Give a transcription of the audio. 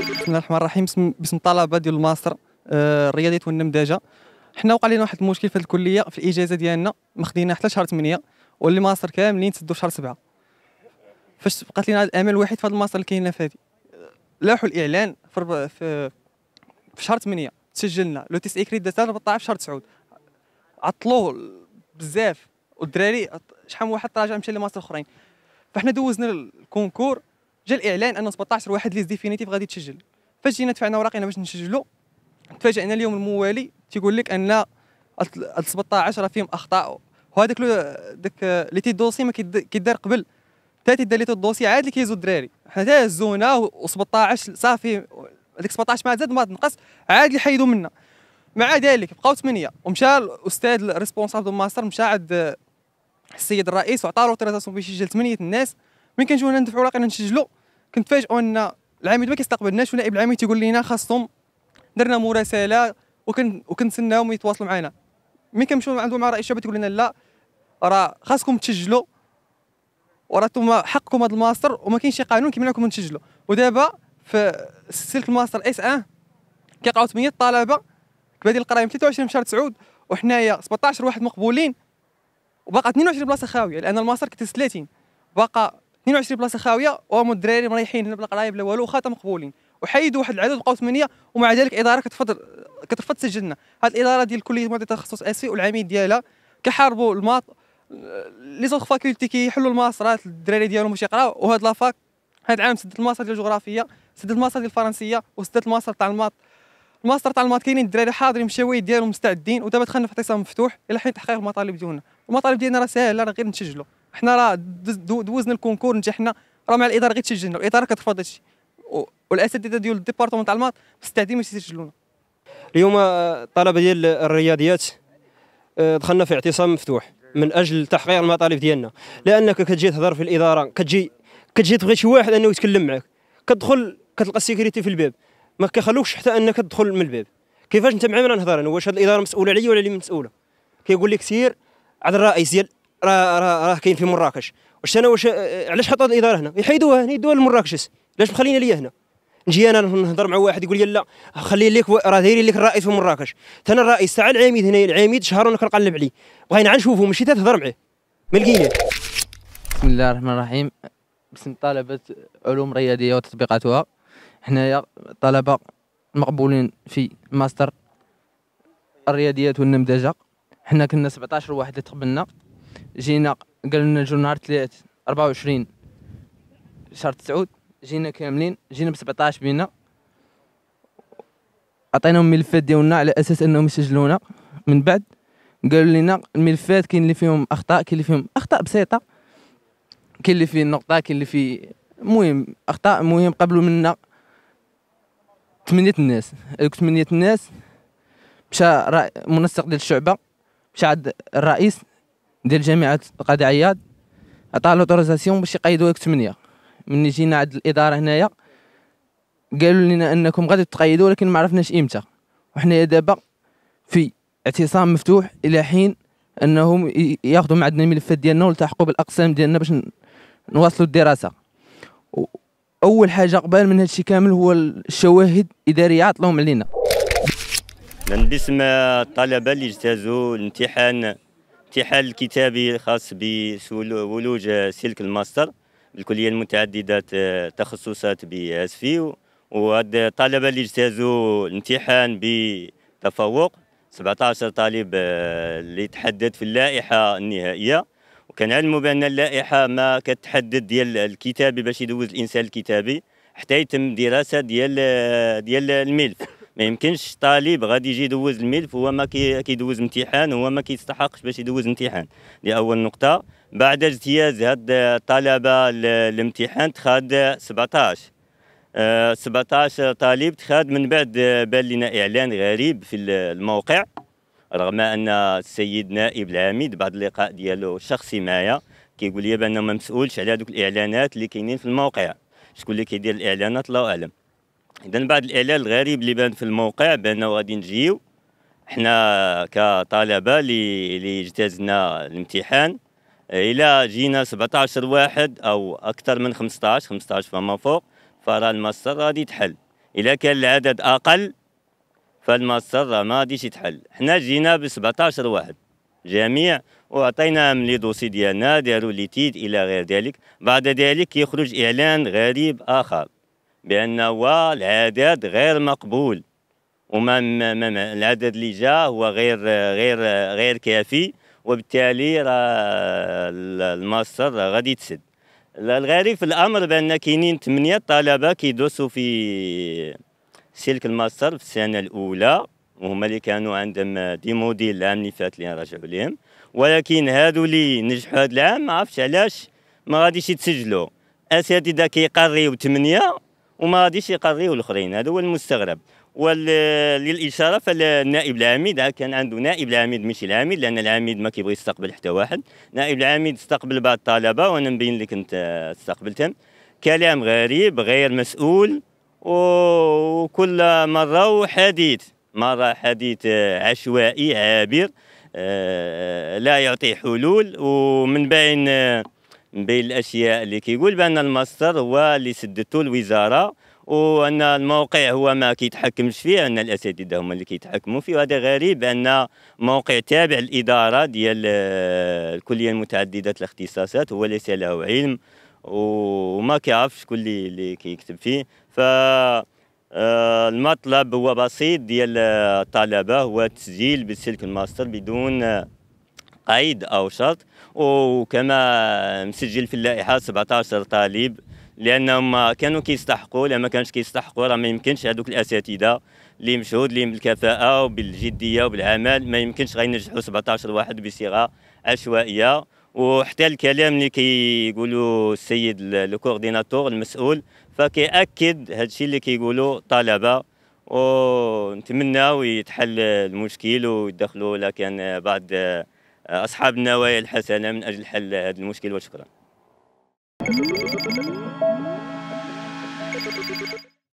بسم الله الرحمن الرحيم باسم الطلبه ديال الماستر آه، الرياضيات والنمذجه حنا وقع لنا واحد المشكل في الكليه في الاجازه ديالنا خدينا حتى شهر 8 واللي ماستر كاملين تسدوا شهر 7 فاش بقات لنا الامل الوحيد في هذا الماستر اللي كاين فادي لاحوا الاعلان في, في, في شهر 8 تسجلنا لو تيس اكري دازت 14 في شهر 9 عطلوه بزاف والدراري شحال من واحد تراجع مشى لماستر اخرين فاحنا دوزنا الكونكور جا الاعلان ان 17 واحد ليز ديفينيتيف غادي تسجل فاش جينا دفعنا اوراقنا باش نسجلوا تفاجئنا اليوم الموالي تيقول لك ان 17 فيهم اخطاء وهذاك داك لي تي دوسي ما كيدار قبل تاتي دار لي تي دوسي عاد اللي كيزو الدراري حنا تهزونا و17 صافي هذيك 17 ما زاد ما تنقص عاد اللي حيدو منا مع ذلك بقاو 8 ومشى الاستاذ ريسبونسابل دو ماستر مشى عاد السيد الرئيس وعطاو ريزاسيون باش يسجل ثمانيه الناس ملي كنجيو هنا ندفعوا راقينا نسجلوا كنتفاجئوا ان العميد ما كيستقبلناش ونائب العميد تيقول لنا خاصهم درنا مراسله وكن وكنتسناهم يتواصلوا معنا ملي كنمشيو عندهم مع رئيس الشباب تيقول لنا لا راه خاصكم تسجلوا وراه نتوما حقكم هذا الماستر وما كاينش شي قانون كيمنعكم لكم من تسجلوا ودابا في سلك الماستر اس ان كيقعوا 8 طلبه كبادي من 23 شهر 9 وحنايا 17 واحد مقبولين وباقى 22 بلاصه خاويه لان الماسر كنت 30 باقا 22 بلاصه خاويه وهم الدراري مريحين هنا بلا لا والو وخاطر مقبولين وحيدوا واحد العدد بقاو 8 ومع ذلك الاداره كتفضل كترفض تسجلنا هاد الاداره ديال كليه ماده تخصص اسفي والعميد ديالها كحاربوا الماط لي زوغ فاكولتي كيحلوا الماسرات الدراري ديالهم باش يقراو وهاد لافاك هاد العام سدت الماسر ديال الجغرافيه سدت الماسر ديال الفرنسيه وسدت الماسر تاع الماط الماستر تاع الماط كاينين الدراري حاضرين مشاوي ديالهم مستعدين ودابا دخلنا في اعتصام مفتوح الى حين تحقيق المطالب ديالنا المطالب ديالنا راه ساهله راه غير نسجلوا حنا راه دوزنا الكونكور نجحنا راه مع الاداره غير تسجلنا الاداره كترفض هادشي والاساتذه ديال الديبارتمون تاع الماط مستعدين باش يسجلونا اليوم الطلبه آه، ديال الرياضيات آه، دخلنا في اعتصام مفتوح من اجل تحقيق المطالب ديالنا لانك كتجي تهضر في الاداره كتجي كتجي تبغي شي واحد انه يتكلم معك كتدخل كتلقى السيكوريتي في الباب ما كيخلوكش حتى انك تدخل من الباب كيفاش انت مع من نهضر انا واش هاد الاداره مسؤوله عليا ولا اللي مسؤوله كيقول لك سير على الرئيس ديال راه راه كاين في مراكش واش انا واش علاش حطوا الاداره هنا يحيدوها هنا يدوها لمراكش علاش مخلينا ليا هنا نجي انا نهضر مع واحد يقول لي لا خلي لك راه دايرين لك الرئيس في مراكش انا الرئيس تاع العميد هنا العميد شهر وانا كنقلب عليه بغينا نشوفه ماشي تهضر معاه ما لقيناه بسم الله الرحمن الرحيم باسم طلبة علوم رياضية وتطبيقاتها حنايا طلبة مقبولين في ماستر الرياضيات والنمذجة حنا كنا 17 واحد اللي تقبلنا جينا قال لنا جو نهار 3 24 شهر تسعود جينا كاملين جينا ب 17 بينا عطيناهم الملفات ديالنا على اساس انهم يسجلونا من بعد قالوا لنا الملفات كاين اللي فيهم اخطاء كاين اللي فيهم اخطاء بسيطه كاين اللي فيه نقطه كاين اللي فيه المهم اخطاء المهم قبلوا منا ثمانيه الناس ثمانيه الناس مشى منسق ديال الشعبه مشى الرئيس ديال جامعه قاضي عياض عطاه لوتوريزاسيون باش يقيدوك 8 ملي جينا عند الاداره هنايا قالوا لنا انكم غادي تقيدوا ولكن ما عرفناش امتى وحنا دابا في اعتصام مفتوح الى حين انهم ياخذوا عندنا الملفات ديالنا ويلتحقوا بالاقسام ديالنا باش نواصلوا الدراسه اول حاجه قبل من هادشي كامل هو الشواهد الإدارية عطلهم علينا من باسم الطلبة اللي اجتازوا الامتحان امتحان الكتابي الخاص بولوج سلك الماستر بالكلية المتعددة تخصصات بأسفي وهاد الطلبة اللي اجتازوا الامتحان بتفوق 17 طالب اللي آه، تحدد في اللائحة النهائية علموا بأن اللائحة ما كتحدد ديال الكتابي باش يدوز الإنسان الكتابي حتى يتم دراسة ديال آه، ديال الملف ما يمكنش طالب غادي يجي يدوز الملف هو ما كيدوز امتحان هو ما كيستحقش باش يدوز امتحان دي اول نقطه بعد اجتياز هاد الطلبه الامتحان تخاد 17 17 آه، طالب تخاد من بعد بان لنا اعلان غريب في الموقع رغم ان السيد نائب العميد بعد اللقاء ديالو الشخصي معايا كيقول لي بانه ما مسؤولش على هذوك الاعلانات اللي كاينين في الموقع شكون اللي كيدير الاعلانات الله اعلم اذا بعد الاعلان الغريب اللي بان في الموقع بانه غادي نجيو حنا كطلبه اللي اجتازنا الامتحان الى جينا 17 واحد او اكثر من 15 15 فما فوق فراه الماستر غادي تحل الا كان العدد اقل فالماستر ما غاديش يتحل حنا جينا ب 17 واحد جميع وعطيناهم لي دوسي ديالنا داروا لي تيد الى غير ذلك بعد ذلك يخرج اعلان غريب اخر بأن هو العدد غير مقبول وما العدد اللي جاء هو غير غير غير كافي وبالتالي راه الماستر غادي تسد الغريب في الامر بان كاينين ثمانية طلبه كيدوسوا في سلك الماستر في السنه الاولى وهما اللي كانوا عندهم دي موديل العام اللي فات اللي نراجعوا لهم ولكن هادو اللي نجحوا هذا العام ما عرفتش علاش ما غاديش يتسجلوا اساتذه كيقريو ثمانيه وما غاديش يقريو الاخرين هذا هو المستغرب وللاشاره فالنائب العميد كان عنده نائب العميد ماشي العميد لان العميد ما كيبغي يستقبل حتى واحد نائب العميد استقبل بعض الطلبه وانا مبين لك انت استقبلتهم كلام غريب غير مسؤول وكل مره وحديث مره حديث عشوائي عابر آه، لا يعطي حلول ومن بين من بين الاشياء اللي كيقول بان الماستر هو اللي سدته الوزاره وان الموقع هو ما كيتحكمش فيه ان الاساتذه هما اللي كيتحكموا فيه وهذا غريب ان موقع تابع الاداره ديال آه، الكليه المتعدده الاختصاصات هو ليس له علم وما كيعرفش شكون اللي اللي كيكتب فيه ف آه، المطلب هو بسيط ديال آه، الطلبه هو التسجيل بسلك الماستر بدون قيد او شرط وكما مسجل في اللائحه 17 طالب لانهم كانوا كيستحقوا لا ما كانش كيستحقوا راه ما يمكنش هذوك الاساتذه اللي مشهود لهم بالكفاءه وبالجديه وبالعمل ما يمكنش غينجحوا 17 واحد بصيغه عشوائيه وحتى الكلام اللي كيقولوا السيد الكورديناتور المسؤول فكيأكد هذا الشيء اللي كيقولوا الطلبه ونتمنى يتحل المشكل ويدخلوا لكن بعض أصحاب النوايا الحسنة من أجل حل هذا المشكل وشكرا